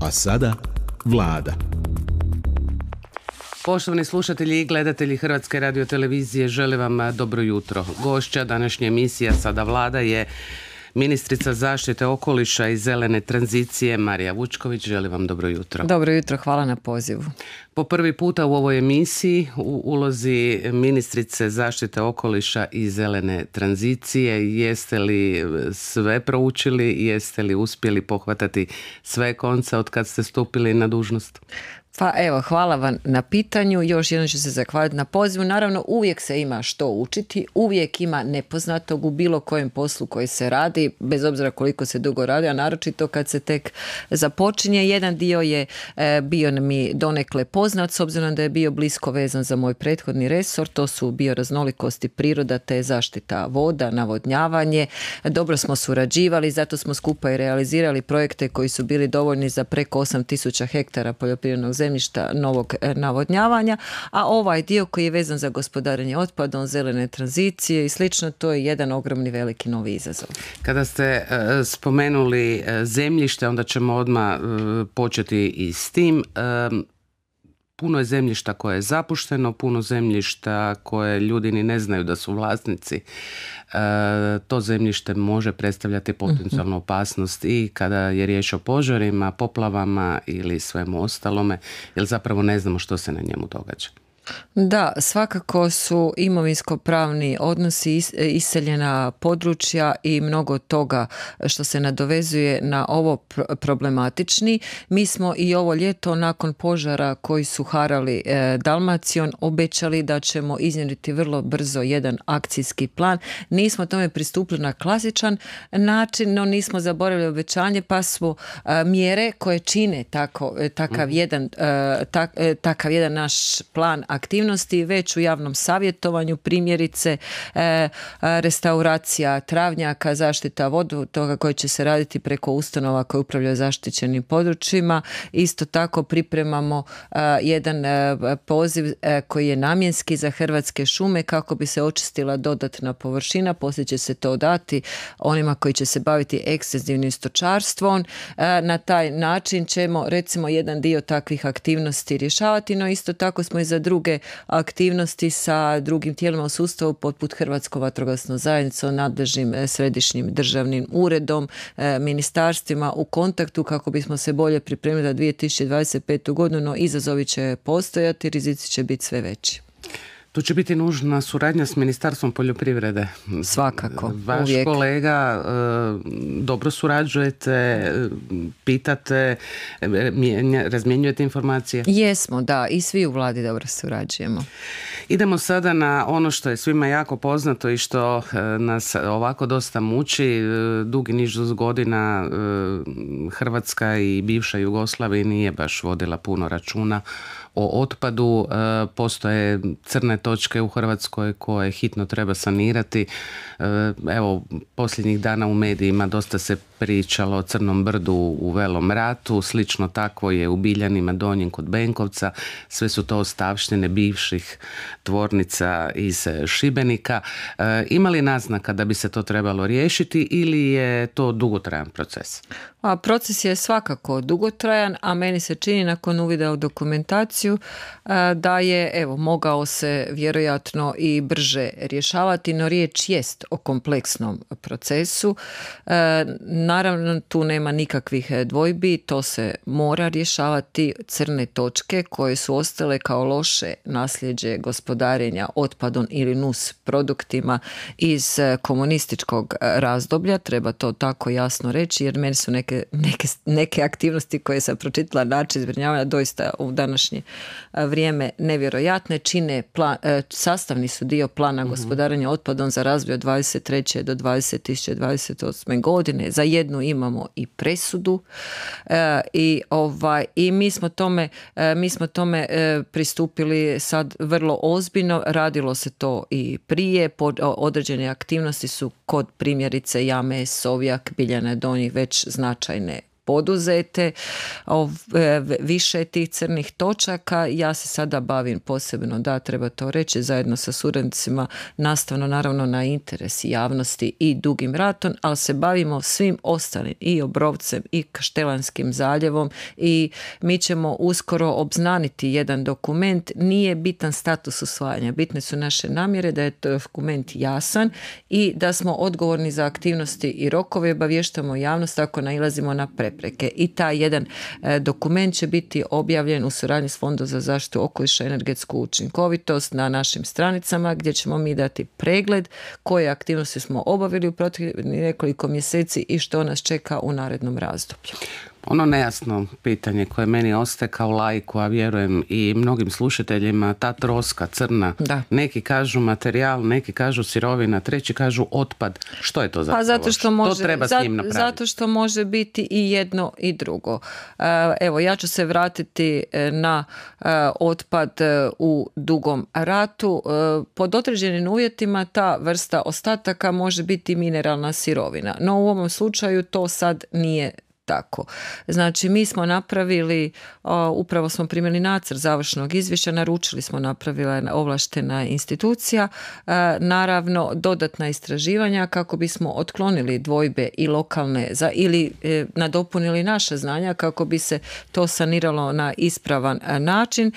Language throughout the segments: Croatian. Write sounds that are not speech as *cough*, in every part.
A sada vlada. Poštovani slušatelji i gledatelji Hrvatske radiotelevizije, žele vam dobro jutro. Gošća današnje emisije Sada vlada je ministrica zaštite okoliša i zelene tranzicije Marija Vučković. Želim vam dobro jutro. Dobro jutro, hvala na pozivu. Po prvi puta u ovoj emisiji u ulozi ministrice zaštite okoliša i zelene tranzicije jeste li sve proučili, jeste li uspjeli pohvatati sve konca od kad ste stupili na dužnost? Pa evo, hvala vam na pitanju, još jednom ću se zahvaliti na pozivu. Naravno, uvijek se ima što učiti, uvijek ima nepoznatog u bilo kojem poslu koji se radi, bez obzira koliko se dugo radi, a naročito kad se tek započinje. Jedan dio je e, bio mi donekle poznat, s obzirom da je bio blisko vezan za moj prethodni resor, to su bioraznolikosti priroda, te zaštita voda, navodnjavanje. Dobro smo surađivali, zato smo skupa i realizirali projekte koji su bili dovoljni za preko 8000 hektara poljoprivrednog zemlja zemljišta novog e, navodnjavanja, a ovaj dio koji je vezan za gospodarenje otpadom, zelene tranzicije i slično, to je jedan ogromni veliki novi izazov. Kada ste e, spomenuli e, zemljište, onda ćemo odmah početi i s tim puno je zemljišta koje je zapušteno, puno zemljišta koje ljudi ni ne znaju da su vlasnici. E, to zemljište može predstavljati potencijalnu mhm. opasnost i kada je riječ o požarima, poplavama ili svemu ostalome, jer zapravo ne znamo što se na njemu događa. Da, svakako su imovinsko-pravni odnosi iseljena područja i mnogo toga što se nadovezuje na ovo problematični. Mi smo i ovo ljeto nakon požara koji su harali e, Dalmacijom obećali da ćemo iznijeti vrlo brzo jedan akcijski plan. Nismo tome pristupili na klasičan način, no nismo zaboravili obećanje pa smo e, mjere koje čine tako, e, takav, mhm. jedan, takav jedan naš plan aktivnosti već u javnom savjetovanju, primjerice e, e, restauracija travnjaka, zaštita vodu, toga koji će se raditi preko ustanova koje upravljaju zaštićenim područjima. Isto tako pripremamo e, jedan poziv koji je namjenski za Hrvatske šume kako bi se očistila dodatna površina, poslije će se to dati onima koji će se baviti ekstenzivnim stočarstvom. Na taj način ćemo recimo jedan dio takvih aktivnosti rješavati, no isto tako smo i za druge aktivnosti sa drugim tijelima u sustavu poput Hrvatsko vatrogasno zajednico, nadležnim e, središnjim državnim uredom, e, ministarstvima u kontaktu kako bismo se bolje pripremili za 2025. godinu, no izazovi će postojati, rizici će biti sve veći. Tu će biti nužna suradnja s Ministarstvom poljoprivrede. Svakako. Vaš uvijek. kolega e, dobro surađujete, e, pitate, e, razmjenjujete informacije. Jesmo, da, i svi u vladi dobro surađujemo. Idemo sada na ono što je svima jako poznato i što nas ovako dosta muči. Dugi niz godina Hrvatska i bivša Jugoslavija nije baš vodila puno računa o otpadu. Postoje crne točke u Hrvatskoj koje hitno treba sanirati. E, evo, posljednjih dana u medijima dosta se pričalo o Crnom brdu u Velom ratu, slično tako je u Biljanima Donjim kod Benkovca, sve su to ostavštine bivših tvornica iz Šibenika. E, ima li naznaka da bi se to trebalo riješiti ili je to dugotrajan proces? A proces je svakako dugotrajan, a meni se čini nakon uvida u dokumentaciju e, da je evo mogao se vjerojatno i brže rješavati, no riječ jest o kompleksnom procesu. E, naravno, tu nema nikakvih dvojbi, to se mora rješavati crne točke koje su ostale kao loše nasljeđe gospodarenja otpadom ili nus produktima iz e, komunističkog razdoblja, treba to tako jasno reći, jer meni su neke, neke, neke aktivnosti koje sam pročitala način zbrinjavanja doista u današnje e, vrijeme nevjerojatne, čine plan, E, sastavni su dio plana gospodaranja mhm. gospodarenja otpadom za razvoj od 23. do 2028. godine. Za jednu imamo i presudu e, i, ovaj, i mi smo tome, e, mi smo tome pristupili sad vrlo ozbiljno. Radilo se to i prije. Pod, određene aktivnosti su kod primjerice jame Sovjak, biljane donji već značajne poduzete, e, više tih crnih točaka. Ja se sada bavim posebno, da, treba to reći, zajedno sa suradnicima, nastavno naravno na interes javnosti i Dugim ratom, ali se bavimo svim ostalim, i Obrovcem, i Kaštelanskim zaljevom i mi ćemo uskoro obznaniti jedan dokument. Nije bitan status usvajanja, bitne su naše namjere da je to dokument jasan i da smo odgovorni za aktivnosti i rokove, obavještamo javnost ako nailazimo na prepreke prepreke i taj jedan e, dokument će biti objavljen u suradnji s Fondom za zaštitu okoliša i energetsku učinkovitost na našim stranicama gdje ćemo mi dati pregled koje aktivnosti smo obavili u proteklih nekoliko mjeseci i što nas čeka u narednom razdoblju. Ono nejasno pitanje koje meni ostaje kao lajku, a vjerujem i mnogim slušateljima, ta troska crna. Da. Neki kažu materijal, neki kažu sirovina, treći kažu otpad. Što je to zapravo? Pa zato što može, to Zato što može biti i jedno i drugo. Eh, evo, ja ću se vratiti eh, na eh, otpad u dugom ratu. Pod određenim uvjetima ta vrsta ostataka može biti mineralna sirovina. No u ovom slučaju to sad nije tako. Znači, mi smo napravili, upravo smo primili nacrt završnog izvješća, naručili smo napravila ovlaštena institucija, e, naravno dodatna istraživanja kako bismo otklonili dvojbe i lokalne za, ili e, nadopunili naše znanja kako bi se to saniralo na ispravan e, način,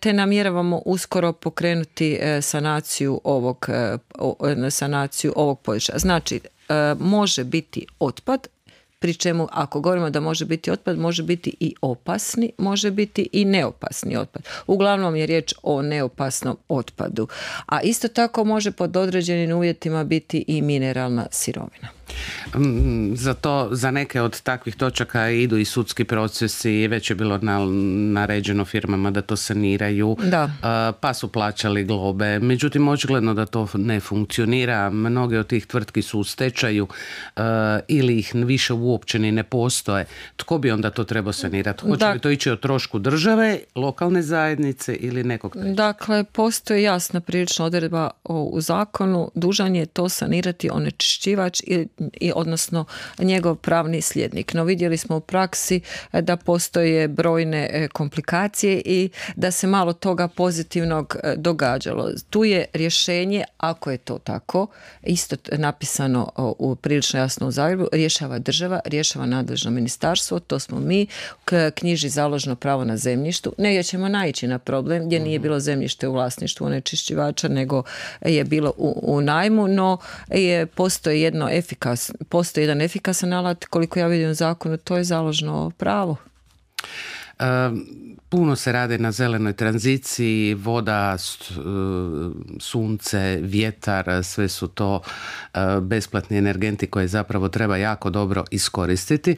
te namjeravamo uskoro pokrenuti sanaciju ovog, sanaciju ovog područja. Znači, može biti otpad pri čemu ako govorimo da može biti otpad, može biti i opasni, može biti i neopasni otpad. Uglavnom je riječ o neopasnom otpadu. A isto tako može pod određenim uvjetima biti i mineralna sirovina. Mm, za to, za neke od takvih točaka idu i sudski procesi, već je bilo na, naređeno firmama da to saniraju, da. pa su plaćali globe. Međutim, očigledno da to ne funkcionira. Mnoge od tih tvrtki su u stečaju ili ih više uopće ni ne postoje. Tko bi onda to trebao sanirati? Hoće dakle, li to ići o trošku države, lokalne zajednice ili nekog Dakle, postoji jasna prilična odredba u zakonu. Dužan je to sanirati onečišćivač ili i odnosno njegov pravni slijednik. No vidjeli smo u praksi eh, da postoje brojne eh, komplikacije i da se malo toga pozitivnog eh, događalo. Tu je rješenje, ako je to tako, isto napisano u prilično jasno u Zagrebu, rješava država, rješava nadležno ministarstvo, to smo mi, knjiži založno pravo na zemljištu. Negdje ćemo naići na problem gdje nije mhm. bilo zemljište u vlasništvu onečišćivača, nego je bilo u, najmu, no je, postoji jedno efikasno postoji jedan efikasan alat, koliko ja vidim u zakonu, to je založno pravo. Puno se radi na zelenoj tranziciji, voda, e, sunce, vjetar, sve su to e, besplatni energenti koje zapravo treba jako dobro iskoristiti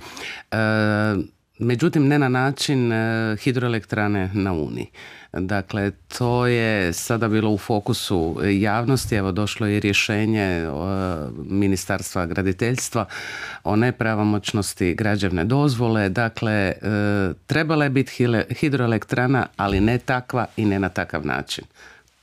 međutim ne na način e, hidroelektrane na Uni. Dakle, to je sada bilo u fokusu javnosti, evo došlo je rješenje e, Ministarstva graditeljstva o nepravomoćnosti građevne dozvole, dakle e, trebala je biti hidroelektrana, ali ne takva i ne na takav način.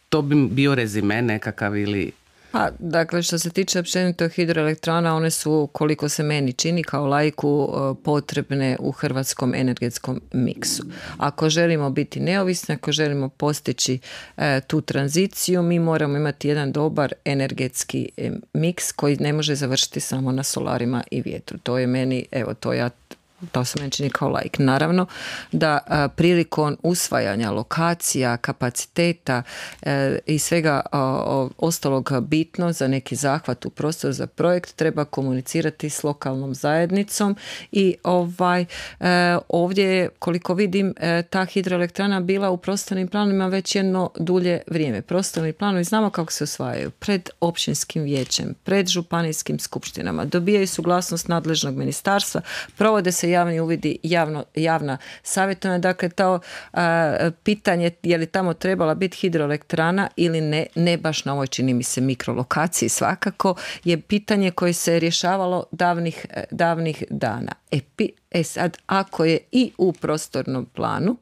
To bi bio rezime nekakav ili pa, dakle, što se tiče općenito hidroelektrana, one su, koliko se meni čini, kao lajku e, potrebne u hrvatskom energetskom miksu. Ako želimo biti neovisni, ako želimo postići e, tu tranziciju, mi moramo imati jedan dobar energetski e, miks koji ne može završiti samo na solarima i vjetru. To je meni, evo, to ja to se meni čini kao like. naravno, da prilikom usvajanja lokacija, kapaciteta e, i svega ostalog bitno za neki zahvat u prostor za projekt treba komunicirati s lokalnom zajednicom i ovaj e, ovdje koliko vidim e, ta hidroelektrana bila u prostornim planovima već jedno dulje vrijeme. Prostorni planovi znamo kako se usvajaju pred općinskim vijećem, pred županijskim skupštinama, dobijaju suglasnost nadležnog ministarstva, provode se javni uvidi javno, javna savjetovanja. Dakle, to pitanje je li tamo trebala biti hidroelektrana ili ne, ne baš na ovoj čini mi se mikrolokaciji svakako, je pitanje koje se rješavalo davnih, e, davnih dana. E, e sad, ako je i u prostornom planu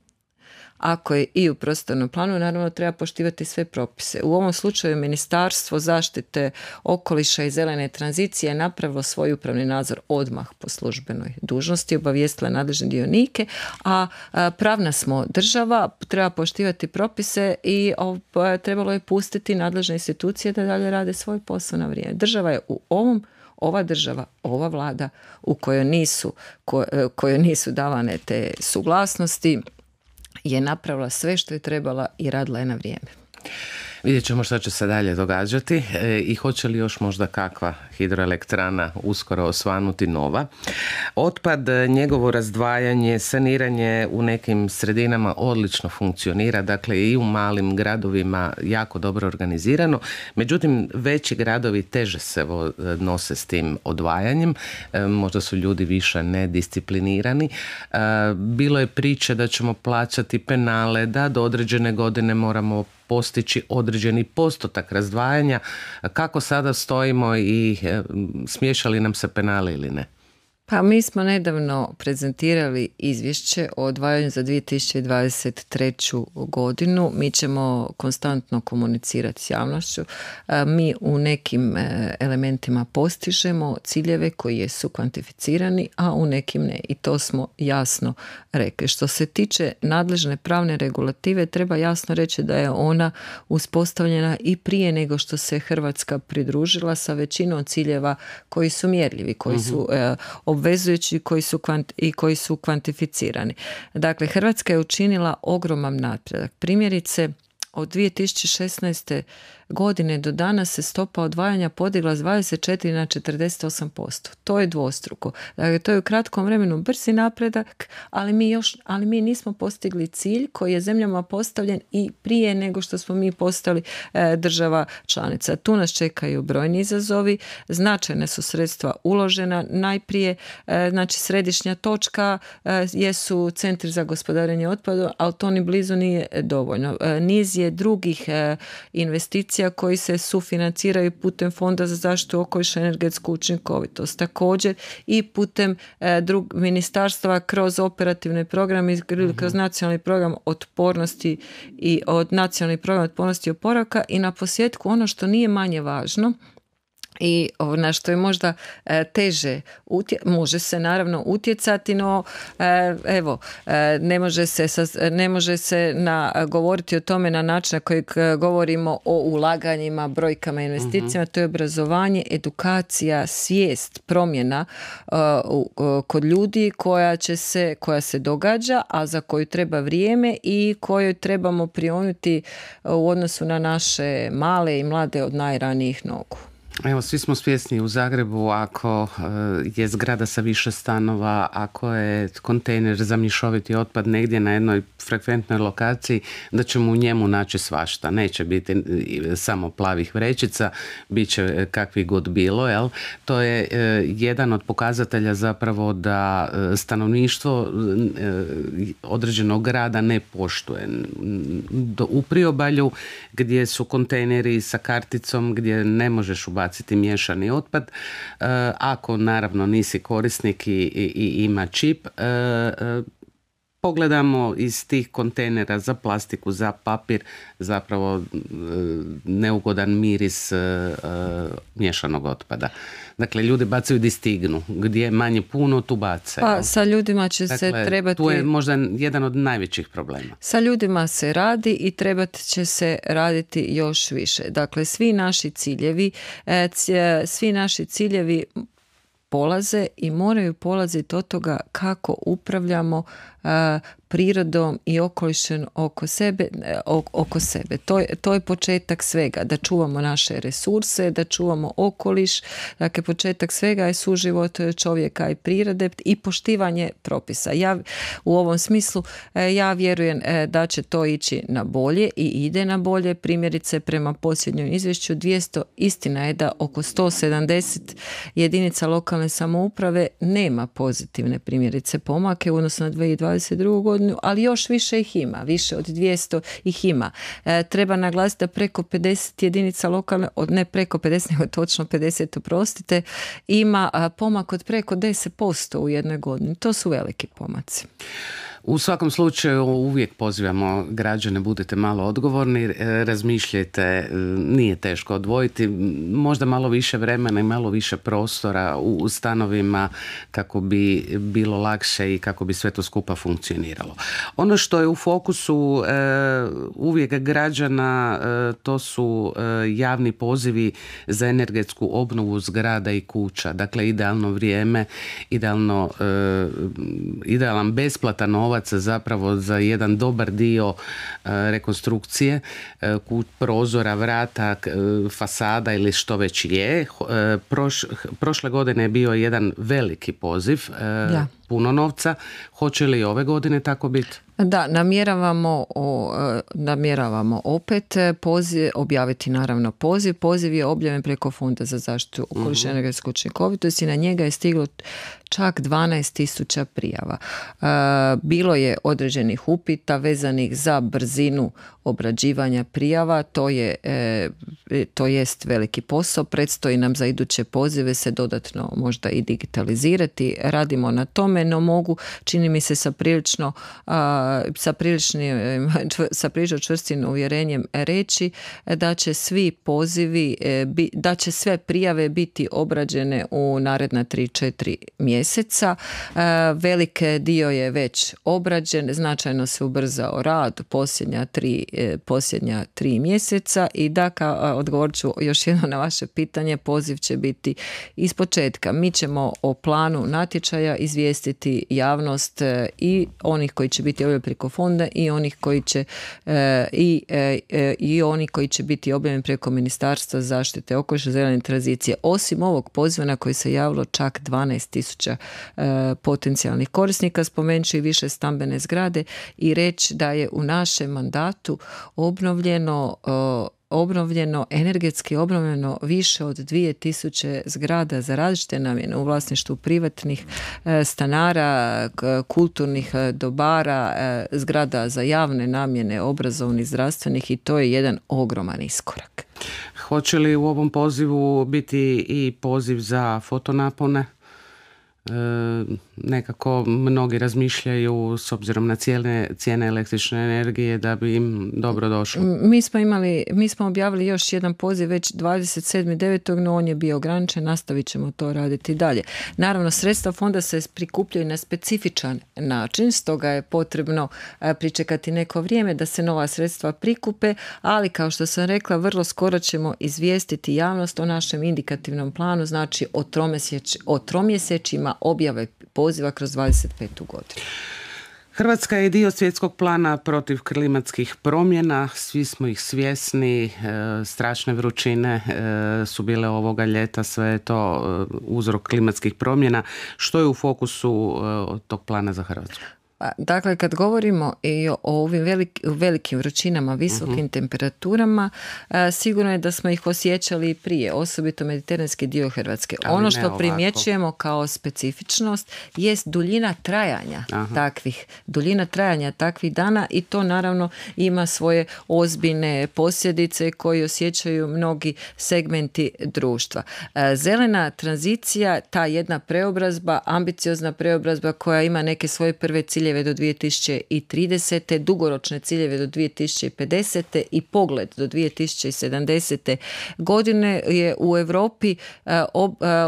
ako je i u prostornom planu, naravno treba poštivati sve propise. U ovom slučaju Ministarstvo zaštite okoliša i zelene tranzicije je napravilo svoj upravni nadzor odmah po službenoj dužnosti, obavijestila nadležne dionike, a pravna smo država, treba poštivati propise i trebalo je pustiti nadležne institucije da dalje rade svoj posao na vrijeme. Država je u ovom ova država, ova vlada u kojoj nisu, e, kojoj nisu davane te suglasnosti, je napravila sve što je trebala i radila je na vrijeme. Vidjet ćemo što će se dalje događati e, i hoće li još možda kakva hidroelektrana uskoro osvanuti nova. Otpad, e, njegovo razdvajanje, saniranje u nekim sredinama odlično funkcionira, dakle i u malim gradovima jako dobro organizirano. Međutim, veći gradovi teže se e, nose s tim odvajanjem. možda su ljudi više nedisciplinirani. bilo je priče da ćemo plaćati penale, da do određene godine moramo postići određeni postotak razdvajanja. Kako sada stojimo i e, li nam se penali ili ne? Pa mi smo nedavno prezentirali izvješće o odvajanju za 2023. godinu. Mi ćemo konstantno komunicirati s javnošću. E, mi u nekim e, elementima postižemo ciljeve koji su kvantificirani, a u nekim ne. I to smo jasno rekli. Što se tiče nadležne pravne regulative, treba jasno reći da je ona uspostavljena i prije nego što se Hrvatska pridružila sa većinom ciljeva koji su mjerljivi, koji mhm. su e, obvezujući koji su i koji su kvantificirani. Dakle, Hrvatska je učinila ogroman napredak. Primjerice, od 2016 godine do danas se stopa odvajanja podigla s 24 na 48%. To je dvostruko. Dakle, to je u kratkom vremenu brzi napredak, ali mi, još, ali mi nismo postigli cilj koji je zemljama postavljen i prije nego što smo mi postali e, država članica. Tu nas čekaju brojni izazovi, značajne su sredstva uložena. Najprije, e, znači središnja točka e, jesu centri za gospodarenje otpadom, ali to ni blizu nije dovoljno. Niz je drugih investicija koji se sufinanciraju putem Fonda za zaštitu okoliša i energetsku učinkovitost. Također i putem e, drug, ministarstva kroz operativne programe ili kroz mhm. nacionalni program otpornosti i od nacionalni program otpornosti i oporavka i na posjetku ono što nije manje važno i na što je možda e, teže može se naravno utjecati no e, evo e, ne može se, ne može se na, govoriti o tome na način na koji govorimo o ulaganjima brojkama investicijama mhm. to je obrazovanje edukacija svijest promjena kod ljudi koja će se koja se događa a za koju treba vrijeme i kojoj trebamo prionuti u odnosu na naše male i mlade od najranijih nogu Evo, svi smo svjesni u Zagrebu ako e, je zgrada sa više stanova, ako je kontejner za mišoviti otpad negdje na jednoj frekventnoj lokaciji, da ćemo u njemu naći svašta. Neće biti e, samo plavih vrećica, bit će e, kakvi god bilo. Jel? To je jedan od pokazatelja zapravo da stanovništvo određenog grada ne poštuje. U priobalju gdje su kontejneri sa karticom, gdje ne možeš ubaciti ti miješani otpad. E, ako naravno nisi korisnik i, i, i ima čip, e, e, pogledamo iz tih kontejnera za plastiku, za papir, zapravo e, neugodan miris e, e, miješanog otpada. Dakle, ljudi bacaju di stignu. Gdje je manje puno, tu bace. Pa sa ljudima će se dakle, trebati... Tu je možda jedan od najvećih problema. Sa ljudima se radi i trebat će se raditi još više. Dakle, svi naši ciljevi, svi naši ciljevi polaze i moraju polaziti od toga kako upravljamo prirodom i okolišem oko sebe, e, oko sebe. To, je, to je početak svega, da čuvamo naše resurse, da čuvamo okoliš, dakle početak svega je suživot čovjeka i prirode i poštivanje propisa. Ja u ovom smislu e, ja vjerujem e, da će to ići na bolje i ide na bolje. Primjerice prema posljednjem izvješću 200 istina je da oko 170 jedinica lokalne samouprave nema pozitivne primjerice pomake u odnosu na 2022. godinu ali još više ih ima, više od 200 ih ima. E, treba naglasiti da preko 50 jedinica lokalne, od ne preko 50, nego točno 50, oprostite, ima pomak od preko 10% u jednoj godini. To su veliki pomaci. U svakom slučaju uvijek pozivamo građane, budite malo odgovorni, e, razmišljajte, e, nije teško odvojiti, možda malo više vremena i malo više prostora u stanovima kako bi bilo lakše i kako bi sve to skupa funkcioniralo. Ono što je u fokusu e, uvijek građana to su javni pozivi za energetsku obnovu zgrada i kuća. Dakle, idealno vrijeme, idealno, idealan besplatan novac novac zapravo za jedan dobar dio e, rekonstrukcije e, kut prozora, vrata, e, fasada ili što već je. prošle godine je bio jedan veliki poziv, puno novca. Hoće li ove godine tako biti? Da, namjeravamo, e, namjeravamo opet e, poziv, objaviti naravno poziv. Poziv je objavljen preko Fonda za zaštitu okoliša mm energetsku učinkovitosti i na njega je stiglo čak 12.000 prijava. E, bilo je određenih upita vezanih za brzinu obrađivanja prijava. To, je, to jest veliki posao. Predstoji nam za iduće pozive se dodatno možda i digitalizirati. Radimo na tome, no mogu, čini mi se, sa prilično sa, priličnim, e, sa prilično čvrstim uvjerenjem reći da će svi pozivi, e, da će sve prijave biti obrađene u naredna 3-4 mjeseca. E, Velike dio je već obrađen, značajno se ubrzao rad posljednja tri, posljednja tri mjeseca i da, odgovorit ću još jedno na vaše pitanje, poziv će biti iz početka. Mi ćemo o planu natječaja izvijestiti javnost i onih koji će biti preko fonda i onih koji će e, i, e, e, i oni koji će biti objavljeni preko Ministarstva zaštite okoliša zelene tranzicije. Osim ovog poziva na koji se javilo čak 12.000 potencijalnih korisnika, spomenut i više stambene zgrade i reći da je u našem mandatu obnovljeno obnovljeno, energetski obnovljeno više od 2000 zgrada za različite namjene u vlasništvu privatnih e, stanara, kulturnih e, dobara, e, zgrada za javne namjene, obrazovnih, zdravstvenih i to je jedan ogroman iskorak. Hoće li u ovom pozivu biti i poziv za fotonapone? E, nekako mnogi razmišljaju s obzirom na cijene, električne energije da bi im dobro došlo. Mi smo imali, mi smo objavili još jedan poziv već 27.9. no on je bio ograničen, nastavit ćemo to raditi dalje. Naravno, sredstva fonda se prikupljaju na specifičan način, stoga je potrebno e, pričekati neko vrijeme da se nova sredstva prikupe, ali kao što sam rekla, vrlo skoro ćemo izvijestiti javnost o našem indikativnom planu, znači o, o tromjesečima objave poziva kroz 25. godinu. Hrvatska je dio svjetskog plana protiv klimatskih promjena, svi smo ih svjesni, e, strašne vrućine e, su bile ovoga ljeta, sve je to e, uzrok klimatskih promjena. Što je u fokusu tog plana za Hrvatsku? Dakle, kad govorimo i o ovim velikim vrućinama, visokim mhm. temperaturama, e, sigurno je da smo ih osjećali i prije, osobito mediteranski dio Hrvatske. ono što primjećujemo kao specifičnost jest duljina trajanja takvih, duljina trajanja takvih dana i to naravno ima svoje ozbiljne posljedice koje osjećaju mnogi segmenti društva. E, zelena tranzicija, ta jedna preobrazba, ambiciozna preobrazba koja ima neke svoje prve cilje ciljeve do 2030. dugoročne ciljeve do 2050. i pogled do 2070. godine je u Europi e, e,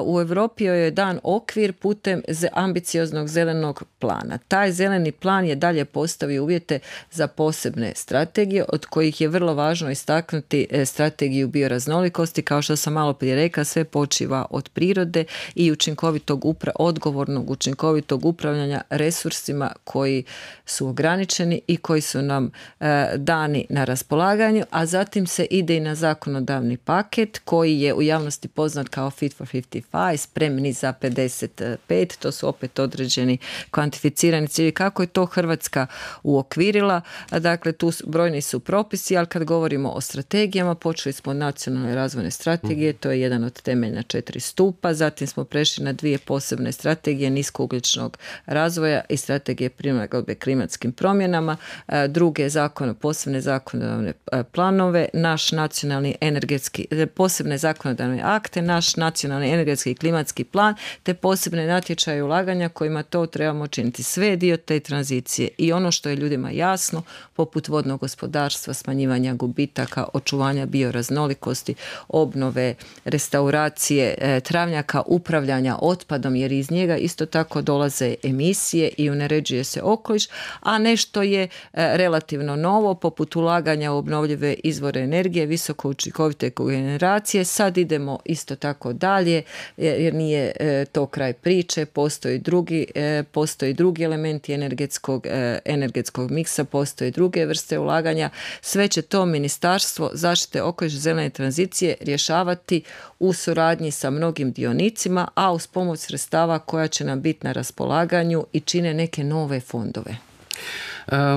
u Europi je dan okvir putem ambicioznog zelenog plana. Taj zeleni plan je dalje postavio uvjete za posebne strategije od kojih je vrlo važno istaknuti e, strategiju bioraznolikosti kao što sam malo prije rekla sve počiva od prirode i učinkovitog odgovornog učinkovitog upravljanja resursima koji su ograničeni i koji su nam e, dani na raspolaganju, a zatim se ide i na zakonodavni paket koji je u javnosti poznat kao Fit for 55, spremni za 55, to su opet određeni kvantificirani ciljevi. Kako je to Hrvatska uokvirila? Dakle, tu brojni su propisi, ali kad govorimo o strategijama, počeli smo od nacionalne razvojne strategije, to je jedan od temeljna četiri stupa, zatim smo prešli na dvije posebne strategije niskougličnog razvoja i strategije prilagodbe klimatskim promjenama, e, druge zakone, posebne zakonodavne e, planove, naš nacionalni energetski, e, posebne zakonodavne akte, naš nacionalni energetski i klimatski plan, te posebne natječaje ulaganja kojima to trebamo činiti. Sve dio te tranzicije i ono što je ljudima jasno, poput vodnog gospodarstva, smanjivanja gubitaka, očuvanja bioraznolikosti, obnove, restauracije, travnjaka, upravljanja otpadom, jer iz njega isto tako dolaze emisije i uneređuje se okoliš, a nešto je e, relativno novo, poput ulaganja u obnovljive izvore energije, visoko učinkovite kogeneracije. Sad idemo isto tako dalje, e, jer nije e, to kraj priče, postoji drugi, postoji drugi elementi energetskog, energetskog miksa, postoje druge vrste ulaganja. Sve će to Ministarstvo zaštite okoliša zelene tranzicije rješavati u suradnji sa mnogim dionicima, a uz pomoć sredstava koja će nam biti na raspolaganju i čine neke nove fondove?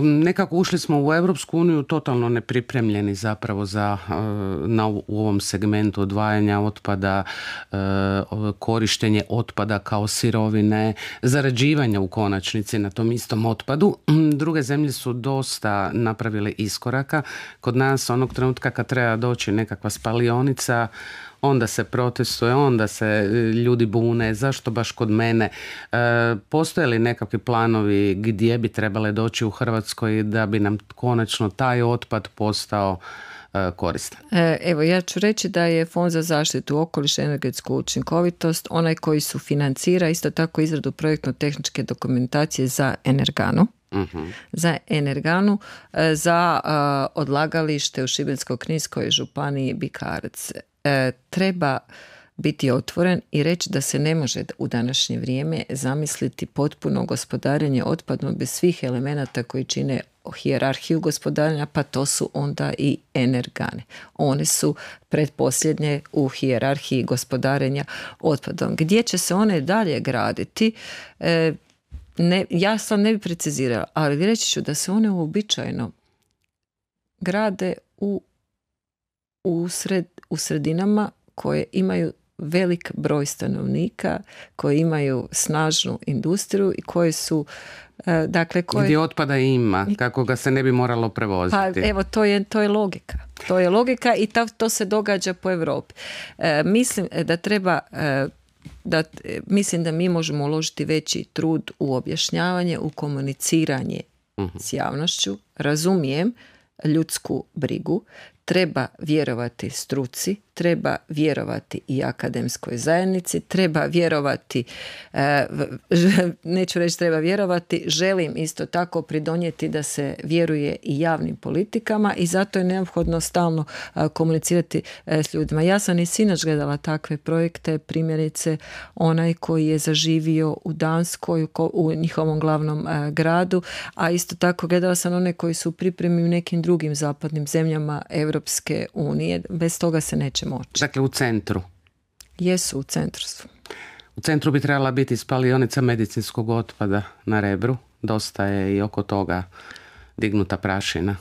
Nekako ušli smo u Europsku uniju totalno nepripremljeni zapravo za, eh, na, u ovom segmentu odvajanja otpada, eh, korištenje otpada kao sirovine, zarađivanja u konačnici na tom istom otpadu. Mm, druge zemlje su dosta napravile iskoraka. Kod nas onog trenutka kad treba doći nekakva spalionica, onda se protestuje, onda se e, ljudi bune, zašto baš kod mene. E, postoje li nekakvi planovi gdje bi trebale doći u Hrvatskoj da bi nam konačno taj otpad postao e, koristan. Evo, ja ću reći da je Fond za zaštitu okoliša i energetsku učinkovitost onaj koji su financira isto tako izradu projektno-tehničke dokumentacije za energanu. Mhm. za energanu, za odlagalište u Šibensko-Kninskoj županiji Bikarce. E, treba biti otvoren i reći da se ne može u današnje vrijeme zamisliti potpuno gospodarenje otpadom bez svih elemenata koji čine hijerarhiju gospodarenja, pa to su onda i energane. One su predposljednje u hijerarhiji gospodarenja otpadom. Gdje će se one dalje graditi? E, ne, ja sam ne bi precizirala, ali reći ću da se one uobičajeno grade u u, sredinama koje imaju velik broj stanovnika koji imaju snažnu industriju i koje su e, dakle koje... gdje otpada ima kako ga se ne bi moralo prevoziti pa evo to je, to je logika to je logika i to se događa po Europi e, mislim e, da treba da mislim da mi možemo uložiti veći trud u objašnjavanje u komuniciranje mhm. s javnošću razumijem ljudsku brigu treba vjerovati struci treba vjerovati i akademskoj zajednici, treba vjerovati, e, *laughs* neću reći treba vjerovati, želim isto tako pridonijeti da se vjeruje i javnim politikama i zato je neophodno stalno e, komunicirati e, s ljudima. Ja sam i sinač gledala takve projekte, primjerice onaj koji je zaživio u Danskoj, u njihovom glavnom gradu, a isto tako gledala sam one koji su u pripremi u nekim drugim zapadnim zemljama Europske unije. Bez toga se neće Dakle, u centru? Jesu, u centru U centru bi trebala biti spalionica medicinskog otpada na Rebru. Dosta je i oko toga dignuta prašina.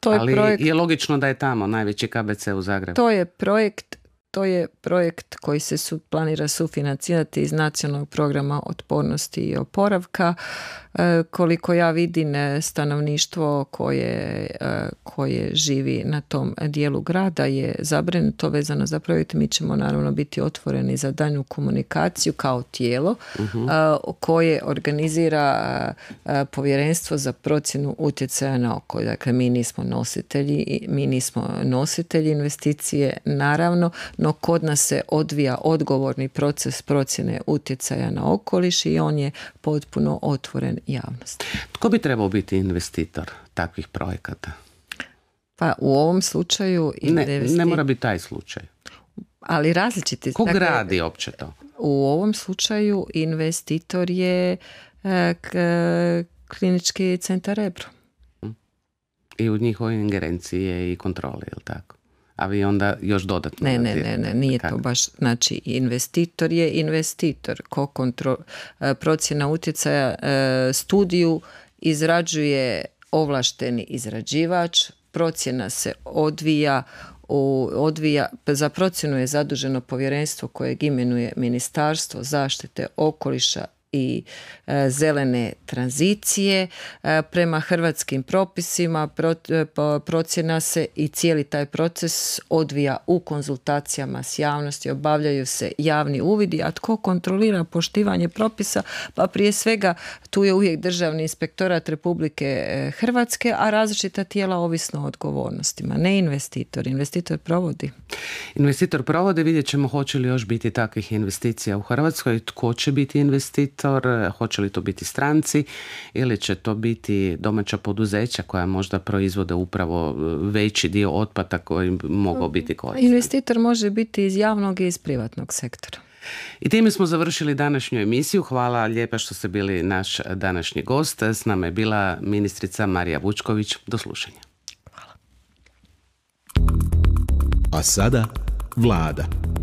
To je Ali je logično da je tamo najveći KBC u Zagrebu. To je projekt to je projekt koji se su, planira sufinancirati iz nacionalnog programa otpornosti i oporavka E, koliko ja vidim e, stanovništvo koje, e, koje živi na tom dijelu grada je zabrinuto vezano za projekt. Mi ćemo naravno biti otvoreni za danju komunikaciju kao tijelo mhm. koje organizira povjerenstvo za procjenu utjecaja na okolje. Dakle, mi nismo nositelji, mi nismo nositelji investicije, naravno, no kod nas se odvija odgovorni proces procjene utjecaja na okoliš i on je potpuno otvoren javnost. Tko bi trebao biti investitor takvih projekata? Pa u ovom slučaju... Ne, ne mora biti taj slučaj. Ali različiti... Ko dakle, gradi opće to? U ovom slučaju investitor je e, klinički centar Rebro. I u njihovoj ingerenciji i kontrole je tako? a vi onda još dodatno... Ne, ne, ne, ne, nije to baš, znači investitor je investitor, ko kontro, e, procjena utjecaja e, studiju izrađuje ovlašteni izrađivač, procjena se odvija u, odvija, za procjenu je zaduženo povjerenstvo kojeg imenuje Ministarstvo zaštite okoliša i e, zelene tranzicije. E, prema hrvatskim propisima e, procjena se i cijeli taj proces odvija u konzultacijama s javnosti, obavljaju se javni uvidi, a tko kontrolira poštivanje propisa? Pa prije svega tu je uvijek državni inspektorat Republike Hrvatske, a različita tijela ovisno o odgovornostima. Ne investitor, investitor provodi. Investitor provodi, vidjet ćemo hoće li još biti takvih investicija u Hrvatskoj, tko će biti investitor sektor, hoće li to biti stranci ili će to biti domaća poduzeća koja možda proizvode upravo e, veći dio otpata koji mogao biti mm. koristan. Investitor može biti iz javnog i iz privatnog sektora. I time smo završili današnju emisiju. Hvala lijepa što ste bili naš današnji gost. S nama je bila ministrica Marija Vučković. Do slušanja. Hvala. A sada vlada.